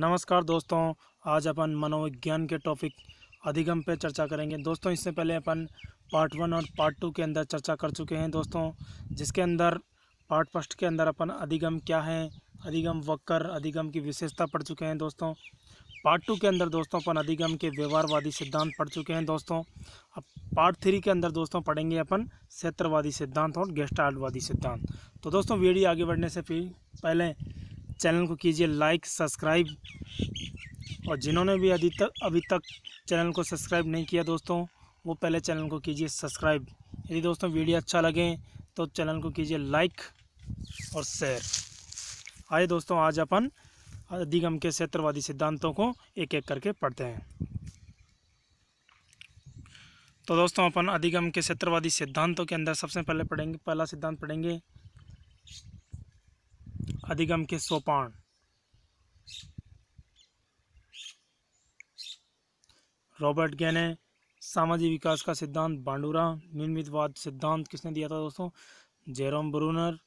नमस्कार दोस्तों आज अपन मनोविज्ञान के टॉपिक अधिगम पे चर्चा करेंगे दोस्तों इससे पहले अपन पार्ट वन और पार्ट टू के अंदर चर्चा कर चुके हैं दोस्तों जिसके अंदर पार्ट फर्स्ट के अंदर अपन अधिगम क्या है अधिगम वक्कर अधिगम की विशेषता पढ़ चुके हैं दोस्तों पार्ट टू के अंदर दोस्तों अपन अधिगम के व्यवहारवादी सिद्धांत पढ़ चुके हैं दोस्तों अब पार्ट थ्री के अंदर दोस्तों पढ़ेंगे अपन क्षेत्रवादी सिद्धांत और गेस्टार्टवादी सिद्धांत तो दोस्तों वीडियो आगे बढ़ने से पहले चैनल को कीजिए लाइक सब्सक्राइब और जिन्होंने भी अभी तक अभी तक चैनल को सब्सक्राइब नहीं किया दोस्तों वो पहले चैनल को कीजिए सब्सक्राइब यदि दोस्तों वीडियो अच्छा लगे तो चैनल को कीजिए लाइक और शेयर आइए दोस्तों आज अपन अधिगम के क्षेत्रवादी सिद्धांतों को एक एक करके पढ़ते हैं तो दोस्तों अपन अधिगम के क्षेत्रवादी सिद्धांतों के अंदर सबसे पहले पढ़ेंगे पहला सिद्धांत पढ़ेंगे अधिगम के सोपान रॉबर्ट गैने सामाजिक विकास का सिद्धांत बांडूरा निर्मितवाद सिद्धांत किसने दिया था दोस्तों जेरोम ब्रूनर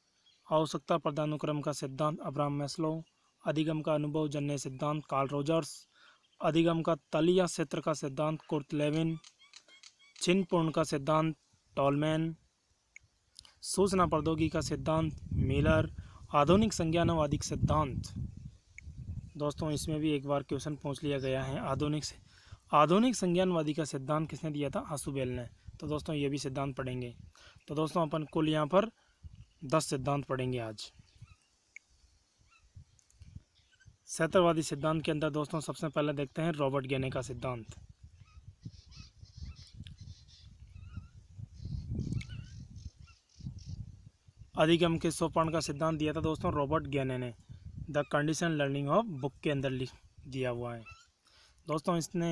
आवश्यकता पदानुक्रम का सिद्धांत अब्राहम मैस्लो अधिगम का अनुभव जन्य सिद्धांत कार्ल रोजर्स अधिगम का तलिया क्षेत्र का सिद्धांत कुर्त लेविन छिन्नपूर्ण का सिद्धांत टॉलमैन सूचना प्रौद्योगिकी का सिद्धांत मिलर आधुनिक संज्ञानवादिक सिद्धांत दोस्तों इसमें भी एक बार क्वेश्चन पूछ लिया गया है आधुनिक आधुनिक संज्ञानवादी का सिद्धांत किसने दिया था आंसुबेल ने तो दोस्तों ये भी सिद्धांत पढ़ेंगे तो दोस्तों अपन कुल यहाँ पर दस सिद्धांत पढ़ेंगे आज सत्रवादी सिद्धांत के अंदर दोस्तों सबसे पहले देखते हैं रॉबर्ट गेने का सिद्धांत अधिगम के सोपान का सिद्धांत दिया था दोस्तों रॉबर्ट गैने ने the condition learning of book के अंदर लिख दिया हुआ है दोस्तों इसने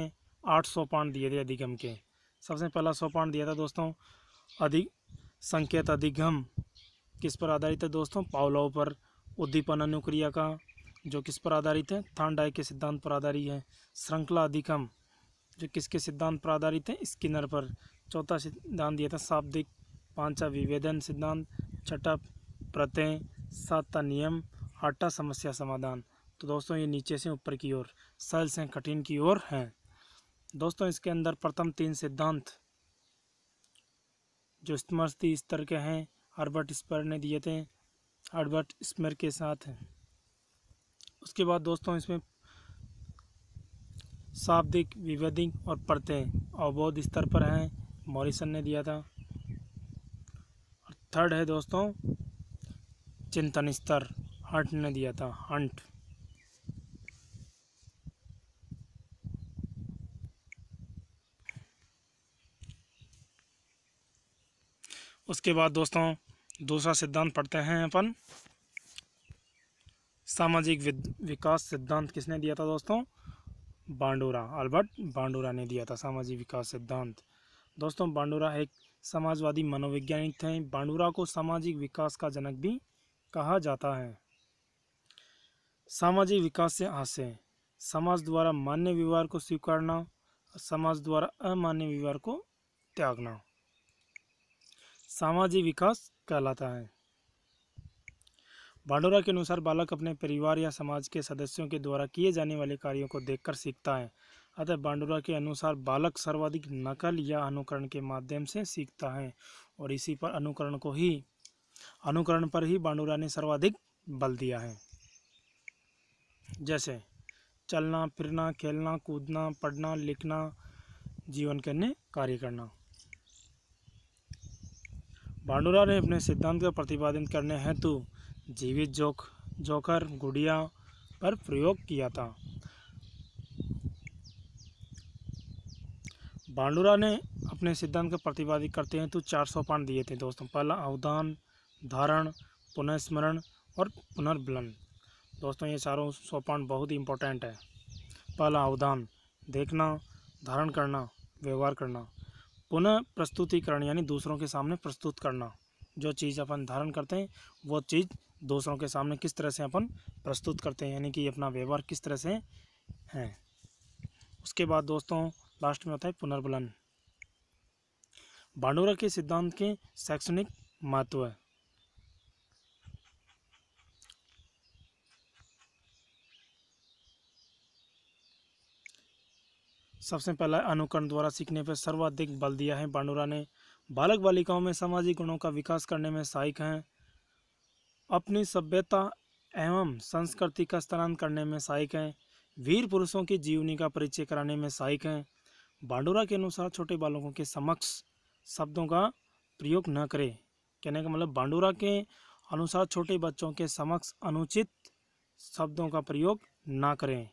आठ सोपान दिए थे अधिगम के सबसे पहला सोपान दिया था दोस्तों अधिक संकेत अधिगम किस पर आधारित है दोस्तों पावलाओं पर उद्दीपन अनुक्रिया का जो किस पर आधारित है थांडाई के सिद्धांत पर आधारित है श्रृंखला अधिगम जो किसके सिद्धांत पर आधारित है स्किनर पर चौथा सिद्धांत दिया था शाब्दिक पांचवा विवेदन सिद्धांत छठा प्रत्यय सातवा नियम आठा समस्या समाधान तो दोस्तों ये नीचे से ऊपर की ओर सरल से कठिन की ओर हैं दोस्तों इसके अंदर प्रथम तीन सिद्धांत जो स्मृति स्तर के हैं अर्बर्ट स्पर ने दिए थे अर्बर्ट स्मर के साथ हैं उसके बाद दोस्तों इसमें शाब्दिक विवेदिक और प्रत्यय अवबोध स्तर पर हैं मॉरिसन ने दिया था थर्ड है दोस्तों चिंतन स्तर हंट ने दिया था हंट उसके बाद दोस्तों दूसरा सिद्धांत पढ़ते हैं अपन सामाजिक विकास सिद्धांत किसने दिया था दोस्तों बांडोरा अल्बर्ट बांडोरा ने दिया था सामाजिक विकास सिद्धांत दोस्तों बांडोरा एक समाजवादी मनोवैज्ञानिक थे बांडूरा को सामाजिक विकास का जनक भी कहा जाता है सामाजिक विकास से आशय समाज द्वारा मान्य व्यवहार को स्वीकारना समाज द्वारा अमान्य व्यवहार को त्यागना सामाजिक विकास कहलाता है बांडोरा के अनुसार बालक अपने परिवार या समाज के सदस्यों के द्वारा किए जाने वाले कार्यों को देखकर सीखता है अतः बांडुरा के अनुसार बालक सर्वाधिक नकल या अनुकरण के माध्यम से सीखता है और इसी पर अनुकरण को ही अनुकरण पर ही बांडुरा ने सर्वाधिक बल दिया है जैसे चलना फिरना खेलना कूदना पढ़ना लिखना जीवन के अन्य कार्य करना बांडुरा ने अपने सिद्धांत का प्रतिपादन करने हेतु जीवित जोक जोकर गुड़िया पर प्रयोग किया था बांडुरा ने अपने सिद्धांत का प्रतिपादित करते हैं तो चार सोपान दिए थे दोस्तों पहला अवदान धारण पुनर्स्मरण और पुनर्बलन दोस्तों ये चारों सोपान बहुत ही इम्पोर्टेंट है पहला अवदान देखना धारण करना व्यवहार करना पुनः प्रस्तुतिकरण यानी दूसरों के सामने प्रस्तुत करना जो चीज़ अपन धारण करते हैं वो चीज़ दूसरों के सामने किस तरह से अपन प्रस्तुत करते हैं यानी कि अपना व्यवहार किस तरह से है उसके बाद दोस्तों लास्ट में होता है पुनर्बलन बांडोरा के सिद्धांत के शैक्षणिक महत्व सबसे पहला अनुकरण द्वारा सीखने पर सर्वाधिक बल दिया है बांडोरा ने बालक बालिकाओं में सामाजिक गुणों का विकास करने में सहायक हैं अपनी सभ्यता एवं संस्कृति का स्थान करने में सहायक हैं वीर पुरुषों की जीवनी का परिचय कराने में सहायक हैं बांडोरा के अनुसार छोटे बालकों के समक्ष शब्दों का प्रयोग न करें कहने का मतलब बांडोरा के अनुसार छोटे बच्चों के समक्ष अनुचित शब्दों का प्रयोग ना करें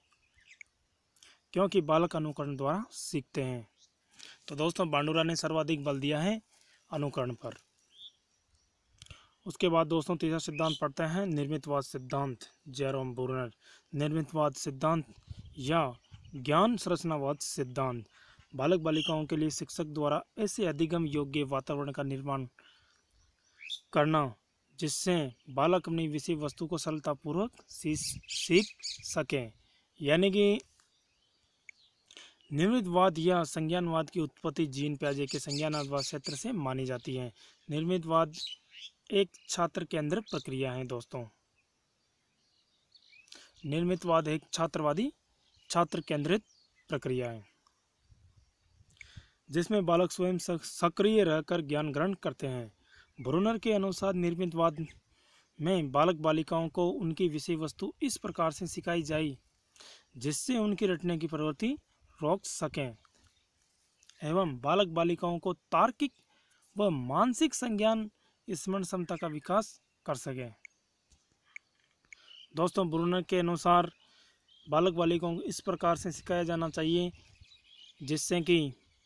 क्योंकि बालक अनुकरण द्वारा सीखते हैं तो दोस्तों बांडोरा ने सर्वाधिक बल दिया है अनुकरण पर उसके बाद दोस्तों तीसरा सिद्धांत पढ़ते हैं निर्मितवाद सिद्धांत जयरोम बुरनर निर्मितवाद सिद्धांत या ज्ञान संरचनावाद सिद्धांत बालक बालिकाओं के लिए शिक्षक द्वारा ऐसे अधिगम योग्य वातावरण का निर्माण करना जिससे बालक अपनी विषय वस्तु को सरलतापूर्वक सीख सकें यानी कि निर्मितवाद या संज्ञानवाद की उत्पत्ति जीन प्याजे के संज्ञानवाद क्षेत्र से मानी जाती है निर्मितवाद एक छात्र केंद्र प्रक्रिया है दोस्तों निर्मितवाद एक छात्रवादी छात्र केंद्रित प्रक्रिया है जिसमें बालक स्वयं सक्रिय रहकर ज्ञान ग्रहण करते हैं ब्रोनर के अनुसार निर्मितवाद में बालक बालिकाओं को उनकी विषय वस्तु इस प्रकार से सिखाई जाए जिससे उनकी रटने की प्रवृत्ति रोक सकें एवं बालक बालिकाओं को तार्किक व मानसिक संज्ञान स्मरण क्षमता का विकास कर सकें दोस्तों ब्रूनर के अनुसार बालक बालिकाओं को इस प्रकार से सिखाया जाना चाहिए जिससे कि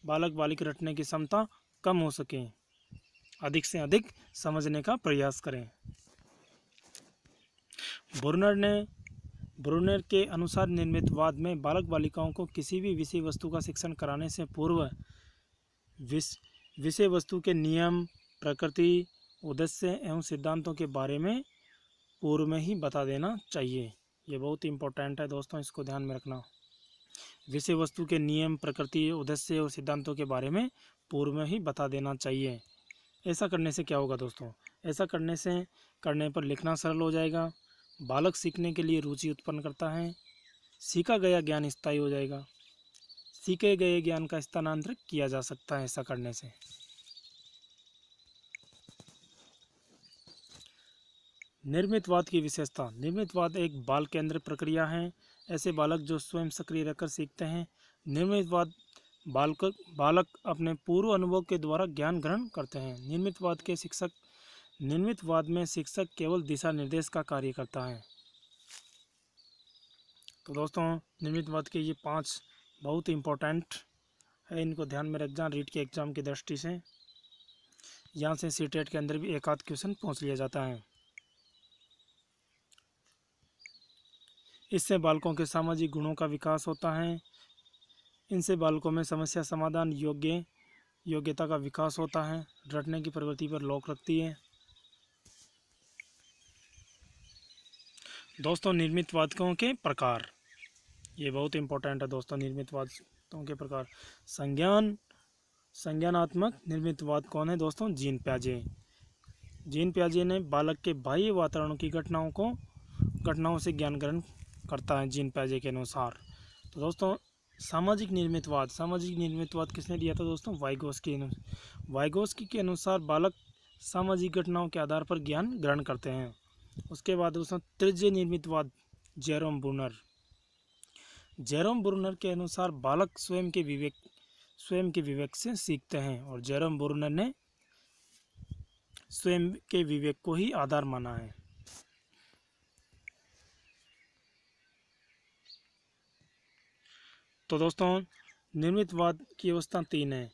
बालक बालिक रटने की क्षमता कम हो सके अधिक से अधिक समझने का प्रयास करें ब्रुनर ने ब्रुनर के अनुसार निर्मित वाद में बालक बालिकाओं को किसी भी विषय वस्तु का शिक्षण कराने से पूर्व विषय वस्तु के नियम प्रकृति उद्देश्य एवं सिद्धांतों के बारे में पूर्व में ही बता देना चाहिए ये बहुत इंपॉर्टेंट है दोस्तों इसको ध्यान में रखना विषय वस्तु के नियम प्रकृति उद्देश्य और सिद्धांतों के बारे में पूर्व में ही बता देना चाहिए ऐसा करने से क्या होगा दोस्तों ऐसा करने से करने पर लिखना सरल हो जाएगा बालक सीखने के लिए रुचि उत्पन्न करता है सीखा गया ज्ञान स्थायी हो जाएगा सीखे गए ज्ञान का स्थानांतर किया जा सकता है ऐसा करने से निर्मितवाद की विशेषता निर्मितवाद एक बाल केंद्र प्रक्रिया है ऐसे बालक जो स्वयं सक्रिय रहकर सीखते हैं निर्मित वाद बालक बालक अपने पूर्व अनुभव के द्वारा ज्ञान ग्रहण करते हैं निर्मित वाद के शिक्षक निर्मित वाद में शिक्षक केवल दिशा निर्देश का कार्य करता है तो दोस्तों निर्मित वाद के ये पांच बहुत इंपॉर्टेंट है इनको ध्यान में रख जाए रीट के एग्ज़ाम की दृष्टि से यहाँ से सी e के अंदर भी एक आध क्वेश्चन पहुँच लिया जाता है इससे बालकों के सामाजिक गुणों का विकास होता है इनसे बालकों में समस्या समाधान योग्य योग्यता का विकास होता है रटने की प्रवृत्ति पर लोक रखती है दोस्तों निर्मित वादकों के प्रकार ये बहुत इंपॉर्टेंट है दोस्तों निर्मित वादकों के प्रकार संज्ञान संज्ञानात्मक निर्मित वाद कौन है दोस्तों जीन प्याजे जीन प्याजे ने बालक के बाह्य वातावरण की घटनाओं को घटनाओं से ज्ञान ग्रहण करता है जीन पैजे के अनुसार तो दोस्तों सामाजिक निर्मितवाद सामाजिक निर्मितवाद किसने दिया था दोस्तों के वाइगोस के अनुसार बालक सामाजिक घटनाओं के आधार पर ज्ञान ग्रहण करते हैं उसके बाद दोस्तों तृज्य निर्मितवाद जेरोम ब्रूनर जेरोम ब्रूनर के अनुसार बालक स्वयं के विवेक स्वयं के विवेक से सीखते हैं और जेरोम ब्रूनर ने स्वयं के विवेक को ही आधार माना है तो दोस्तों निर्मित वाद की अवस्था तीन है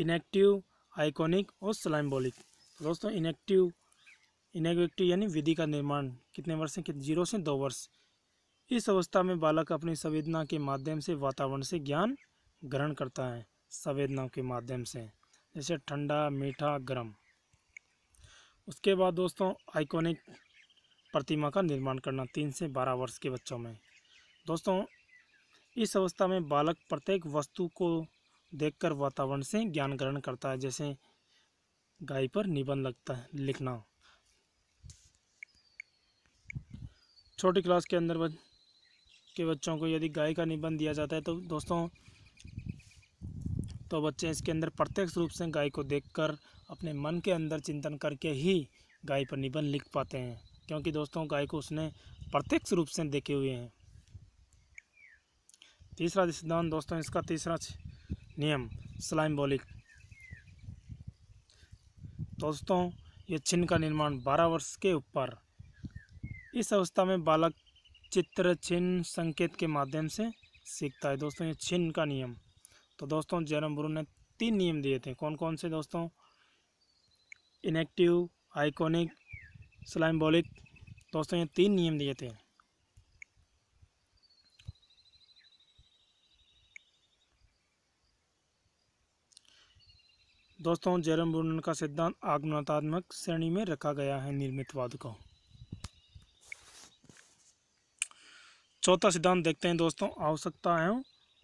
इनेक्टिव आइकॉनिक और स्लाइम्बोलिक तो दोस्तों इनेक्टिव इनेक्टिव यानी विधि का निर्माण कितने वर्ष से कितने जीरो से दो वर्ष इस अवस्था में बालक अपनी संवेदना के माध्यम से वातावरण से ज्ञान ग्रहण करता है संवेदनाओं के माध्यम से जैसे ठंडा मीठा गर्म उसके बाद दोस्तों आइकॉनिक प्रतिमा का निर्माण करना तीन से बारह वर्ष के बच्चों में दोस्तों इस अवस्था में बालक प्रत्येक वस्तु को देखकर वातावरण से ज्ञान ग्रहण करता है जैसे गाय पर निबंध लगता है लिखना छोटी क्लास के अंदर बच, के बच्चों को यदि गाय का निबंध दिया जाता है तो दोस्तों तो बच्चे इसके अंदर प्रत्यक्ष रूप से गाय को देखकर अपने मन के अंदर चिंतन करके ही गाय पर निबंध लिख पाते हैं क्योंकि दोस्तों गाय को उसने प्रत्यक्ष रूप से देखे हुए हैं तीसरा सिद्धांत दोस्तों इसका तीसरा नियम बॉलिक दोस्तों ये चिन्ह का निर्माण 12 वर्ष के ऊपर इस अवस्था में बालक चित्र चिन्ह संकेत के माध्यम से सीखता है दोस्तों ये चिन्ह का नियम तो दोस्तों जयराम ब्रू ने तीन नियम दिए थे कौन कौन से दोस्तों इनेक्टिव आइकॉनिक बॉलिक दोस्तों ये तीन नियम दिए थे दोस्तों जैरम ब्रूनन का सिद्धांत आगमनात्मक श्रेणी में रखा गया है निर्मितवाद को चौथा सिद्धांत देखते हैं दोस्तों आवश्यकता है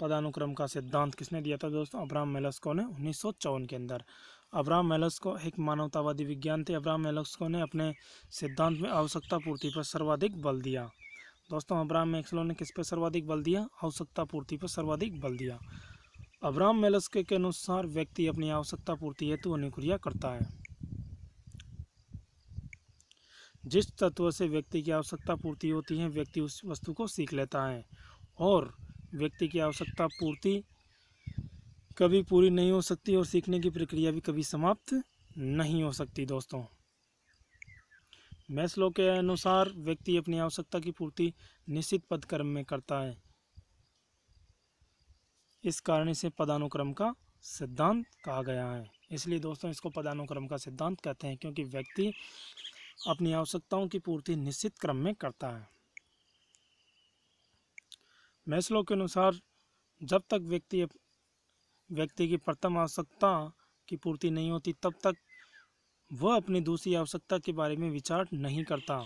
पदानुक्रम का सिद्धांत किसने दिया था दोस्तों अब्राहम मेलस्को ने उन्नीस के अंदर अब्राहम मेलस्को एक मानवतावादी विज्ञान थे अब्राहम मेलस्को ने अपने सिद्धांत में आवश्यकता पूर्ति पर सर्वाधिक बल दिया दोस्तों अब्राहम मेक्सलो ने किस पर सर्वाधिक बल दिया आवश्यकता पूर्ति पर सर्वाधिक बल दिया अब्राम मेलस्के के अनुसार व्यक्ति अपनी आवश्यकता पूर्ति हेतु अनुक्रिया करता है जिस तत्व से व्यक्ति की आवश्यकता पूर्ति होती है व्यक्ति उस वस्तु को सीख लेता है और व्यक्ति की आवश्यकता पूर्ति कभी पूरी नहीं हो सकती और सीखने की प्रक्रिया भी कभी समाप्त नहीं हो सकती दोस्तों मैस्लो के अनुसार व्यक्ति अपनी आवश्यकता की पूर्ति निश्चित पद कर्म में करता है इस कारण इसे पदानुक्रम का सिद्धांत कहा गया है इसलिए दोस्तों इसको पदानुक्रम का सिद्धांत कहते हैं क्योंकि व्यक्ति अपनी आवश्यकताओं की पूर्ति निश्चित क्रम में करता है मैसलो के अनुसार जब तक व्यक्ति व्यक्ति की प्रथम आवश्यकता की पूर्ति नहीं होती तब तक वह अपनी दूसरी आवश्यकता के बारे में विचार नहीं करता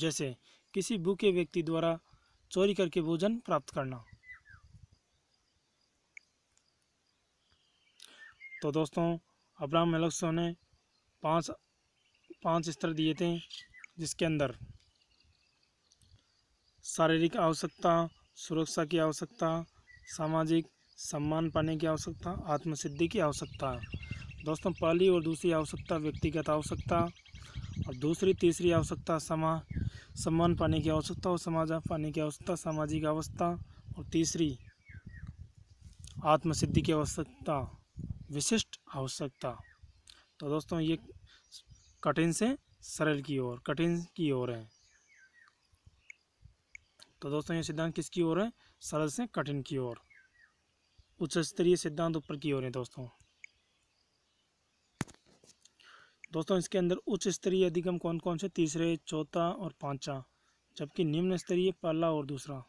जैसे किसी भूखे व्यक्ति द्वारा चोरी करके भोजन प्राप्त करना तो दोस्तों अब्राहम मेलक्सो ने पांच पांच स्तर दिए थे जिसके अंदर शारीरिक आवश्यकता सुरक्षा की आवश्यकता सामाजिक सम्मान पाने की आवश्यकता आत्मसिद्धि की आवश्यकता दोस्तों पहली और दूसरी आवश्यकता व्यक्तिगत आवश्यकता और दूसरी तीसरी आवश्यकता समा सम्मान पाने की आवश्यकता और समाज पाने की आवश्यकता सामाजिक अवस्था और तीसरी आत्मसिद्धि की आवश्यकता विशिष्ट आवश्यकता तो दोस्तों ये कठिन से सरल की ओर कठिन की ओर है तो दोस्तों ये सिद्धांत किसकी ओर है सरल से कठिन की ओर उच्च स्तरीय सिद्धांत ऊपर की ओर है दोस्तों दोस्तों इसके अंदर उच्च स्तरीय अधिगम कौन कौन से तीसरे चौथा और पांचा जबकि निम्न स्तरीय पहला और दूसरा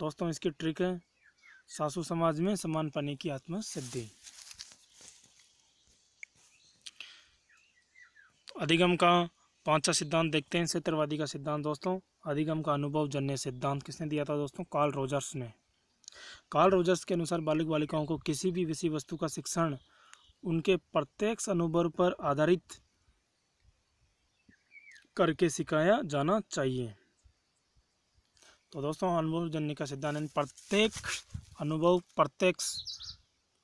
दोस्तों इसकी ट्रिक है सासु समाज में समान पाने की आत्मसिद्धि अधिगम का पांचवा सिद्धांत देखते हैं क्षेत्रवादी का सिद्धांत दोस्तों अधिगम का अनुभव जन्य सिद्धांत किसने दिया था दोस्तों कार्ल रोजर्स ने कार्ल रोजर्स के अनुसार बालिक बालिकाओं को किसी भी विषय वस्तु का शिक्षण उनके प्रत्यक्ष अनुभव पर आधारित करके सिखाया जाना चाहिए तो दोस्तों अनुभव जन्य का सिद्धांत प्रत्येक अनुभव प्रत्यक्ष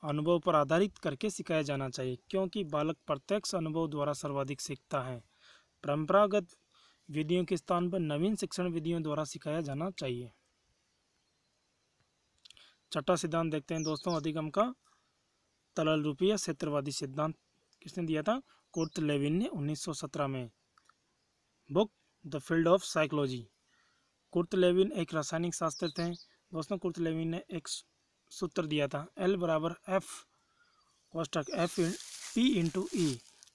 अनुभव पर आधारित करके सिखाया जाना चाहिए क्योंकि बालक प्रत्यक्ष अनुभव द्वारा सर्वाधिक सीखता है परंपरागत विधियों के स्थान पर नवीन शिक्षण विधियों द्वारा सिखाया जाना चाहिए छठा सिद्धांत देखते हैं दोस्तों अधिगम का तलल रूपीय क्षेत्रवादी सिद्धांत किसने दिया था कुर्त लेविन ने 1917 में book the field of psychology Kurt Lewin एक रासायनिक शास्त्र थे दोस्तों कुर्त लेविन ने एक सूत्र दिया था एल बराबर एफ कोष्टक एफ पी इंटू ई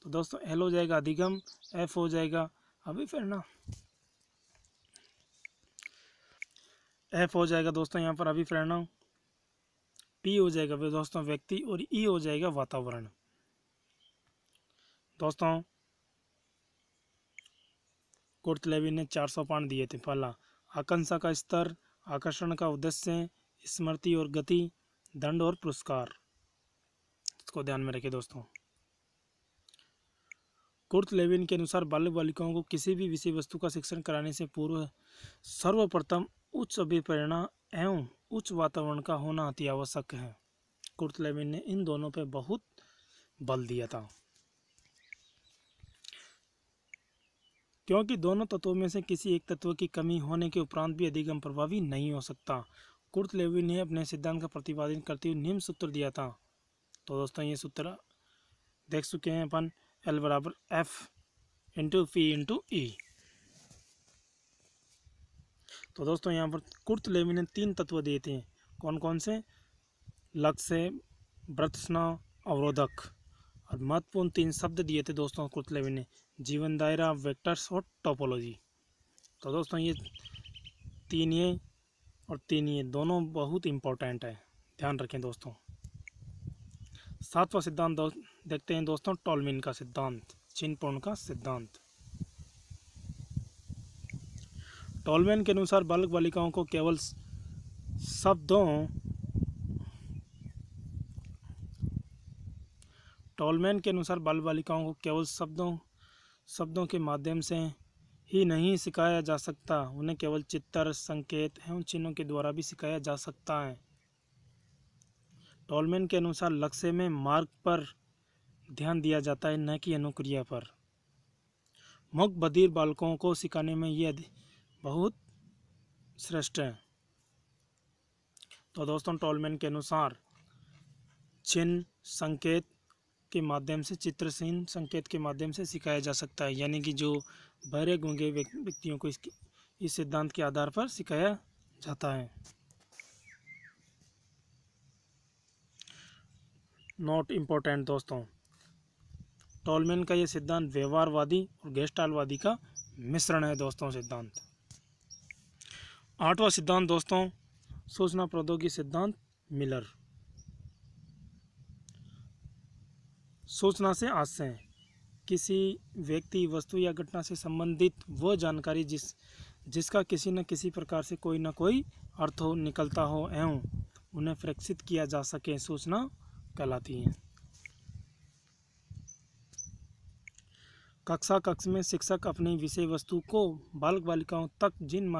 तो दोस्तों एल हो जाएगा अधिगम एफ हो जाएगा अभी फिर ना एफ हो जाएगा दोस्तों यहाँ पर अभी फ्रेंड पी हो जाएगा दोस्तों व्यक्ति और ई e हो जाएगा वातावरण दोस्तों कुर्त लेविन ने चार सौ पान दिए थे पहला आकांक्षा का स्तर आकर्षण का उद्देश्य स्मृति और गति दंड और पुरस्कार इसको ध्यान में रखें दोस्तों कुर्त लेविन के अनुसार बालक बालिकाओं को किसी भी विषय वस्तु का शिक्षण कराने से पूर्व सर्वप्रथम उच्च अभिप्रेरणा एवं उच्च वातावरण का होना अति आवश्यक है कुर्त लेविन ने इन दोनों पर बहुत बल दिया था क्योंकि दोनों तत्वों में से किसी एक तत्व की कमी होने के उपरांत भी अधिगम प्रभावी नहीं हो सकता कुर्त लेवी ने अपने सिद्धांत का प्रतिपादन करते हुए निम्न सूत्र दिया था तो दोस्तों ये सूत्र देख चुके हैं अपन एल बराबर F into P into E तो दोस्तों यहाँ पर कुर्त लेवी ने तीन तत्व दिए थे कौन कौन से लक्ष्य व्रत अवरोधक और महत्वपूर्ण तीन शब्द दिए थे दोस्तों कुर्तलेवी ने जीवन दायरा वेक्टर्स और टोपोलॉजी तो दोस्तों ये तीन ये और तीन ये दोनों बहुत इम्पोर्टेंट है ध्यान रखें दोस्तों सातवां सिद्धांत देखते हैं दोस्तों टोलमिन का सिद्धांत चिन्हपूर्ण का सिद्धांत टॉलमेन के अनुसार बालक बालिकाओं को केवल शब्दों टॉलमैन के अनुसार बाल बालिकाओं को केवल शब्दों शब्दों के माध्यम से ही नहीं सिखाया जा सकता उन्हें केवल चित्र संकेत एवं चिन्हों के द्वारा भी सिखाया जा सकता है टॉलमैन के अनुसार लक्ष्य में मार्ग पर ध्यान दिया जाता है न कि अनुक्रिया पर मुख बधिर बालकों को सिखाने में यह बहुत श्रेष्ठ है तो दोस्तों टॉलमैन के अनुसार चिन्ह संकेत के माध्यम से चित्रसीन संकेत के माध्यम से सिखाया जा सकता है यानी कि जो भरे गूंगे व्यक्तियों को इसकी इस सिद्धांत के आधार पर सिखाया जाता है नॉट इम्पोर्टेंट दोस्तों टॉलमेन का यह सिद्धांत व्यवहारवादी और गेस्टालवादी का मिश्रण है दोस्तों सिद्धांत आठवां सिद्धांत दोस्तों सूचना प्रौद्योगिकी सिद्धांत मिलर सूचना से आशय किसी व्यक्ति वस्तु या घटना से संबंधित वह जानकारी जिस जिसका किसी न किसी प्रकार से कोई ना कोई अर्थ हो निकलता हो एवं उन्हें प्रेक्षित किया जा सके सूचना कहलाती हैं कक्षा कक्ष में शिक्षक अपनी विषय वस्तु को बालक बालिकाओं तक जिन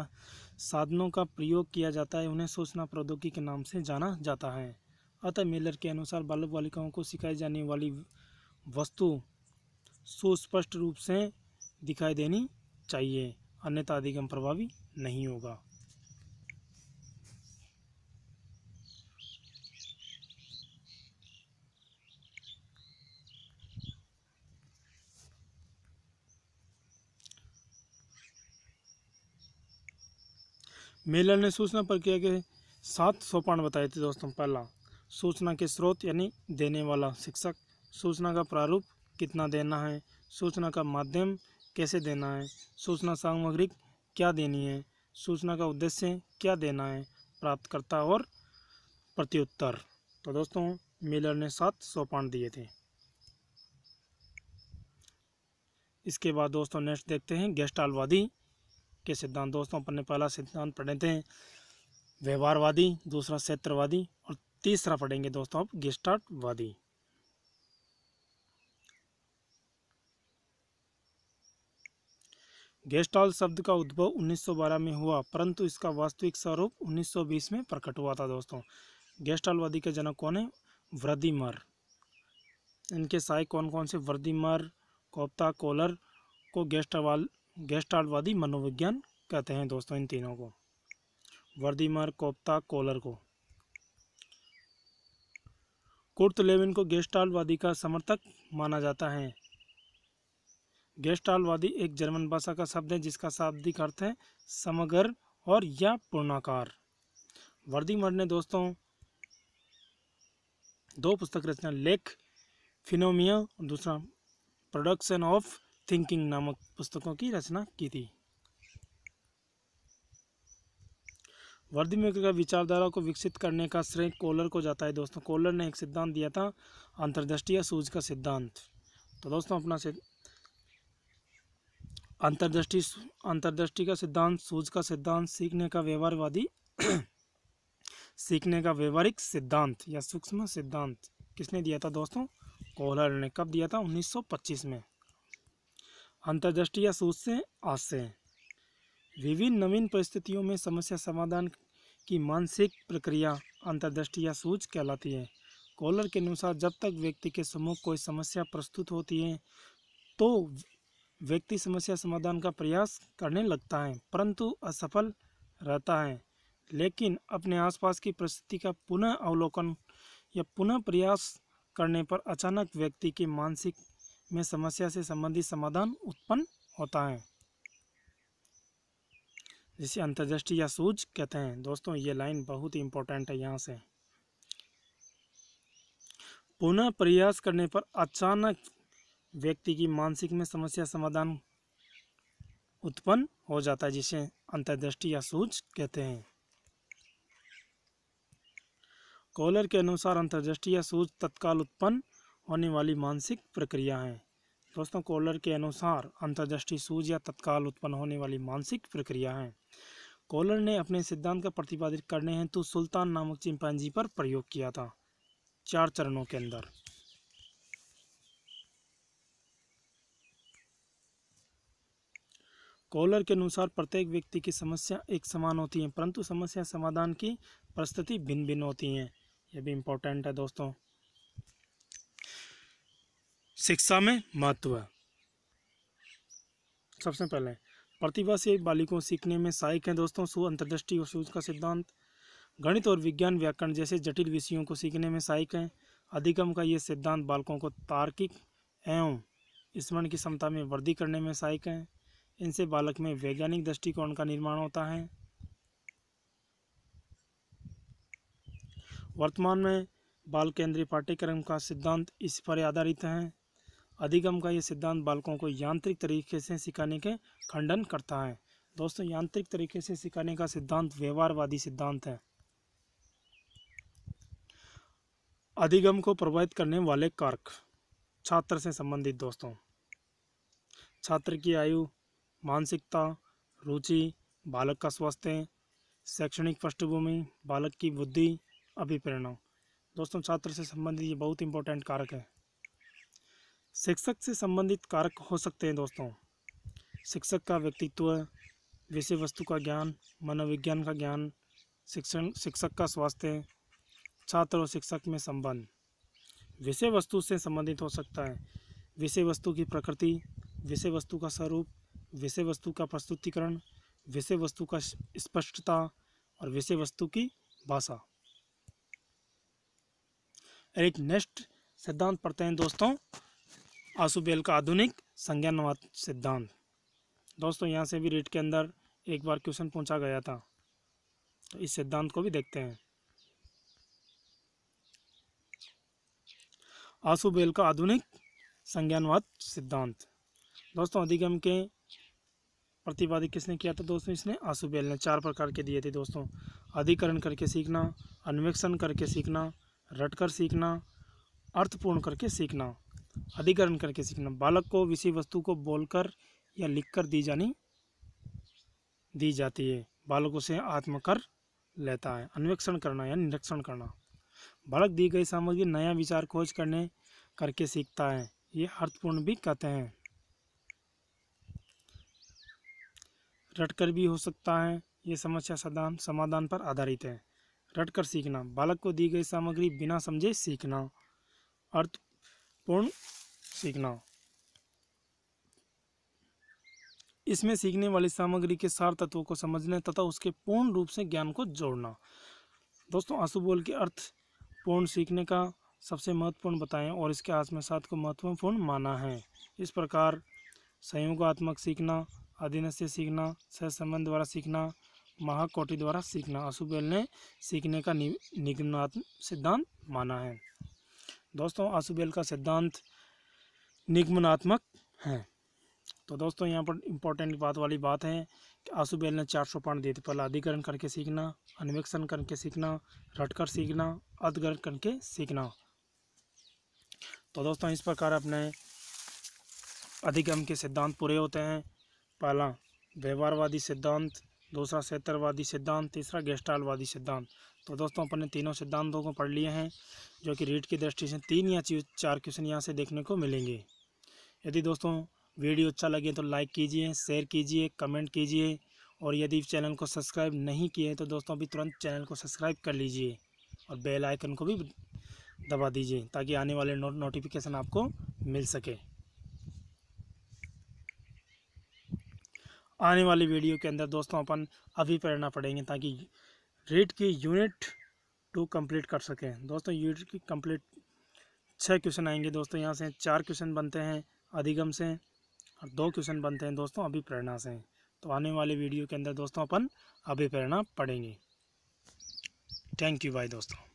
साधनों का प्रयोग किया जाता है उन्हें सूचना प्रौद्योगिकी के नाम से जाना जाता है अतः मेलर के अनुसार बालक बालिकाओं को सिखाई जाने वाली वस्तु सुस्पष्ट रूप से दिखाई देनी चाहिए अन्यथा अधिगम प्रभावी नहीं होगा मेलर ने सूचना प्रक्रिया के सात सोपान बताए थे दोस्तों पहला सूचना के स्रोत यानी देने वाला शिक्षक सूचना का प्रारूप कितना देना है सूचना का माध्यम कैसे देना है सूचना सामग्री क्या देनी है सूचना का उद्देश्य क्या देना है प्राप्तकर्ता और प्रत्युत्तर तो दोस्तों मिलर ने सात सोपान दिए थे इसके बाद दोस्तों नेक्स्ट देखते हैं गेस्टालवादी के सिद्धांत दोस्तों अपन ने पहला सिद्धांत पढ़े थे व्यवहारवादी दूसरा क्षेत्रवादी और तीसरा पढ़ेंगे दोस्तों आप गिस्टाटवादी गेस्टॉल शब्द का उद्भव 1912 में हुआ परंतु इसका वास्तविक स्वरूप 1920 में प्रकट हुआ था दोस्तों वादी के जनक कौन है व्रदिमर इनके सहायक कौन कौन से व्रदिमर कोप्ता कोलर को गेस्टवाल गेस्टालवादी मनोविज्ञान कहते हैं दोस्तों इन तीनों को वर्दीमर कोप्ता कोलर को लेविन को गेस्टालवादी का समर्थक माना जाता है गेस्टालवादी एक जर्मन भाषा का शब्द है जिसका शाब्दिक अर्थ है समग्र और या पूर्णाकार मर ने दोस्तों दो पुस्तक रचना लेख फिनोमिया और दूसरा प्रोडक्शन ऑफ थिंकिंग नामक पुस्तकों की रचना की थी वर्दी मेकर का विचारधारा को विकसित करने का श्रेय कोलर को जाता है दोस्तों कोलर ने एक सिद्धांत दिया था अंतर्दृष्टि या सूझ का सिद्धांत तो दोस्तों अपना अंतर्दृष्टि अंतर्दृष्टि का सिद्धांत सूझ का सिद्धांत सीखने का व्यवहारवादी सीखने का व्यवहारिक सिद्धांत या सूक्ष्म सिद्धांत किसने दिया था दोस्तों कोहलर ने कब दिया था 1925 में अंतर्दृष्टि या सूझ से आशय विभिन्न नवीन परिस्थितियों में समस्या समाधान की मानसिक प्रक्रिया अंतर्दृष्टि या सूझ कहलाती है कॉलर के अनुसार जब तक व्यक्ति के समूह कोई समस्या प्रस्तुत होती है तो व्यक्ति समस्या समाधान का प्रयास करने लगता है परंतु असफल रहता है लेकिन अपने आसपास की परिस्थिति का पुनः अवलोकन या पुनः प्रयास करने पर अचानक व्यक्ति के मानसिक में समस्या से संबंधित समाधान उत्पन्न होता है जिसे अंतर्दृष्टि या सूझ कहते हैं दोस्तों ये लाइन बहुत ही इंपॉर्टेंट है यहाँ से पुनः प्रयास करने पर अचानक व्यक्ति की मानसिक में समस्या समाधान उत्पन्न हो जाता है जिसे अंतर्दृष्टि या सूझ कहते हैं कॉलर के अनुसार अंतर्दृष्टि या सूझ तत्काल उत्पन्न होने वाली मानसिक प्रक्रिया है दोस्तों कोलर के अनुसार अंतर्दृष्टि सूझ या तत्काल उत्पन्न होने वाली मानसिक प्रक्रिया है कोलर ने अपने सिद्धांत का प्रतिपादित करने हेतु सुल्तान नामक चिंपांजी पर प्रयोग किया था चार चरणों के अंदर कॉलर के अनुसार प्रत्येक व्यक्ति की समस्या एक समान होती है परंतु समस्या समाधान की परिस्थिति भिन्न भिन्न होती है यह भी इम्पोर्टेंट है दोस्तों शिक्षा में महत्व सबसे पहले प्रतिभा से बालिकों सीखने में सहायक हैं दोस्तों सो अंतर्दृष्टि और सूझ का सिद्धांत गणित और विज्ञान व्याकरण जैसे जटिल विषयों को सीखने में सहायक हैं अधिगम का ये सिद्धांत बालकों को तार्किक एवं स्मरण की क्षमता में वृद्धि करने में सहायक हैं इनसे बालक में वैज्ञानिक दृष्टिकोण का निर्माण होता है वर्तमान में बाल केंद्रीय पाठ्यक्रम का सिद्धांत इस पर आधारित है अधिगम का ये सिद्धांत बालकों को यांत्रिक तरीके से सिखाने के खंडन करता है दोस्तों यांत्रिक तरीके से सिखाने का सिद्धांत व्यवहारवादी सिद्धांत है अधिगम को प्रभावित करने वाले कारक छात्र से संबंधित दोस्तों छात्र की आयु मानसिकता रुचि बालक का स्वास्थ्य शैक्षणिक पृष्ठभूमि बालक की बुद्धि अभिप्रेरणा दोस्तों छात्र से संबंधित ये बहुत इंपॉर्टेंट कारक है शिक्षक से संबंधित कारक हो सकते हैं दोस्तों शिक्षक का व्यक्तित्व विषय वस्तु का ज्ञान मनोविज्ञान का ज्ञान शिक्षण शिक्षक का स्वास्थ्य छात्र और शिक्षक में संबंध विषय वस्तु से संबंधित हो सकता है विषय वस्तु की प्रकृति विषय वस्तु का स्वरूप विषय वस्तु का प्रस्तुतिकरण विषय वस्तु का स्पष्टता और विषय वस्तु की भाषा एक नेक्स्ट सिद्धांत पढ़ते हैं दोस्तों आसुबेल का आधुनिक संज्ञानवाद सिद्धांत दोस्तों यहाँ से भी रेट के अंदर एक बार क्वेश्चन पूछा गया था तो इस सिद्धांत को भी देखते हैं आसुबेल का आधुनिक संज्ञानवाद सिद्धांत दोस्तों अधिगम के प्रतिवादी किसने किया था दोस्तों इसने आसुबेल ने चार प्रकार के दिए थे दोस्तों अधिकरण करके सीखना अन्वेक्षण करके सीखना रटकर सीखना अर्थपूर्ण करके सीखना अधिकरण करके सीखना बालक को विषय वस्तु को बोलकर या लिखकर दी जानी दी जाती है बालक उसे आत्म कर लेता है अन्वेक्षण करना या निरीक्षण करना बालक दी गई सामग्री नया विचार खोज करने करके सीखता है ये अर्थपूर्ण भी कहते हैं रटकर भी हो सकता है ये समस्या सदान समाधान पर आधारित है रटकर सीखना बालक को दी गई सामग्री बिना समझे सीखना अर्थ पूर्ण सीखना इसमें सीखने वाली सामग्री के सार तत्वों को समझने तथा उसके पूर्ण रूप से ज्ञान को जोड़ना दोस्तों बोल के अर्थ पूर्ण सीखने का सबसे महत्वपूर्ण बताएं और इसके आत्मसात को महत्वपूर्ण माना है इस प्रकार संयोगात्मक सीखना अधीनस्थ से सीखना संबंध द्वारा सीखना महाकोटि द्वारा सीखना अशुबेल ने सीखने का निगमनात्म सिद्धांत माना है दोस्तों आसुबेल का सिद्धांत निगमनात्मक है तो दोस्तों यहाँ पर इम्पोर्टेंट बात वाली बात है कि आसुबेल ने चार सौ पांड दिए थे पहला अधिकरण करके सीखना अन्वेक्षण करके सीखना रटकर सीखना अधगरण करके सीखना तो दोस्तों इस प्रकार अपने अधिगम के सिद्धांत पूरे होते हैं पहला व्यवहारवादी सिद्धांत दूसरा क्षेत्रवादी सिद्धांत तीसरा गेस्टालवादी सिद्धांत तो दोस्तों अपन ने तीनों सिद्धांतों को पढ़ लिए हैं जो कि रीट की दृष्टि से तीन या चार क्वेश्चन यहाँ से देखने को मिलेंगे यदि दोस्तों वीडियो अच्छा लगे तो लाइक कीजिए शेयर कीजिए कमेंट कीजिए और यदि चैनल को सब्सक्राइब नहीं किए तो दोस्तों अभी तुरंत चैनल को सब्सक्राइब कर लीजिए और बेल आइकन को भी दबा दीजिए ताकि आने वाले नोट नोटिफिकेशन आपको मिल सके आने वाली वीडियो के अंदर दोस्तों अपन अभी प्रेरणा पड़ेंगे ताकि रेट की यूनिट टू कंप्लीट कर सकें दोस्तों यूनिट की कंप्लीट छः क्वेश्चन आएंगे दोस्तों यहाँ से चार क्वेश्चन बनते हैं अधिगम से और दो क्वेश्चन बनते हैं दोस्तों अभी प्रेरणा से तो आने वाले वीडियो के अंदर दोस्तों अपन अभी प्रेरणा पढ़ेंगे थैंक यू बाय दोस्तों